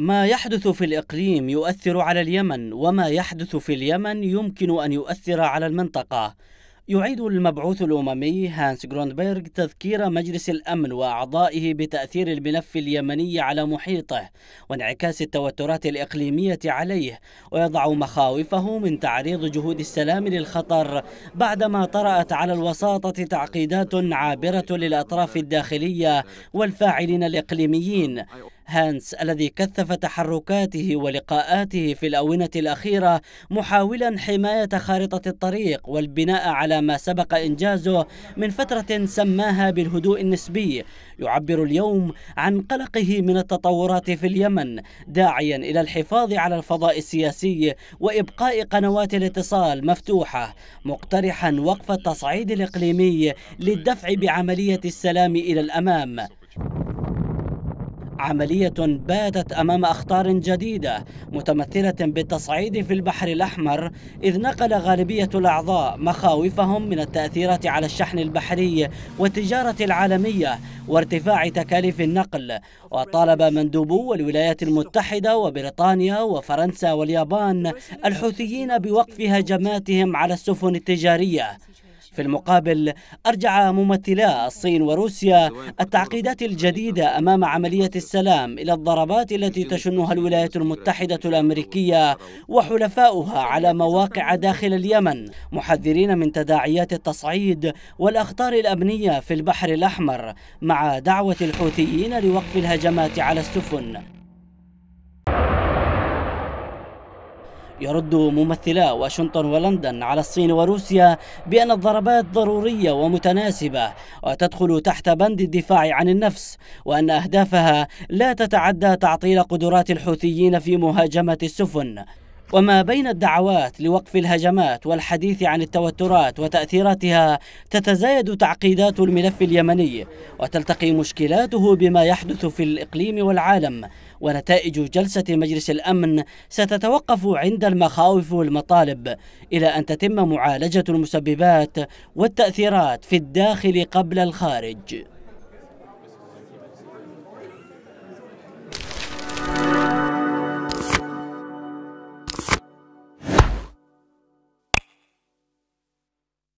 ما يحدث في الإقليم يؤثر على اليمن وما يحدث في اليمن يمكن أن يؤثر على المنطقة يعيد المبعوث الأممي هانس جروندبيرغ تذكير مجلس الأمن وأعضائه بتأثير الملف اليمني على محيطه وانعكاس التوترات الإقليمية عليه ويضع مخاوفه من تعريض جهود السلام للخطر بعدما طرأت على الوساطة تعقيدات عابرة للأطراف الداخلية والفاعلين الإقليميين هانس الذي كثف تحركاته ولقاءاته في الأونة الأخيرة محاولا حماية خارطة الطريق والبناء على ما سبق إنجازه من فترة سماها بالهدوء النسبي يعبر اليوم عن قلقه من التطورات في اليمن داعيا إلى الحفاظ على الفضاء السياسي وإبقاء قنوات الاتصال مفتوحة مقترحا وقف التصعيد الإقليمي للدفع بعملية السلام إلى الأمام عملية باتت أمام أخطار جديدة متمثلة بالتصعيد في البحر الأحمر إذ نقل غالبية الأعضاء مخاوفهم من التأثيرات على الشحن البحري والتجارة العالمية وارتفاع تكاليف النقل وطالب مندوبو الولايات المتحدة وبريطانيا وفرنسا واليابان الحوثيين بوقف هجماتهم على السفن التجارية في المقابل أرجع ممثلا الصين وروسيا التعقيدات الجديدة أمام عملية السلام إلى الضربات التي تشنها الولايات المتحدة الأمريكية وحلفاؤها على مواقع داخل اليمن محذرين من تداعيات التصعيد والأخطار الأمنية في البحر الأحمر مع دعوة الحوثيين لوقف الهجمات على السفن يرد ممثلا واشنطن ولندن على الصين وروسيا بأن الضربات ضرورية ومتناسبة وتدخل تحت بند الدفاع عن النفس وأن أهدافها لا تتعدى تعطيل قدرات الحوثيين في مهاجمة السفن وما بين الدعوات لوقف الهجمات والحديث عن التوترات وتأثيراتها تتزايد تعقيدات الملف اليمني وتلتقي مشكلاته بما يحدث في الإقليم والعالم ونتائج جلسة مجلس الأمن ستتوقف عند المخاوف والمطالب إلى أن تتم معالجة المسببات والتأثيرات في الداخل قبل الخارج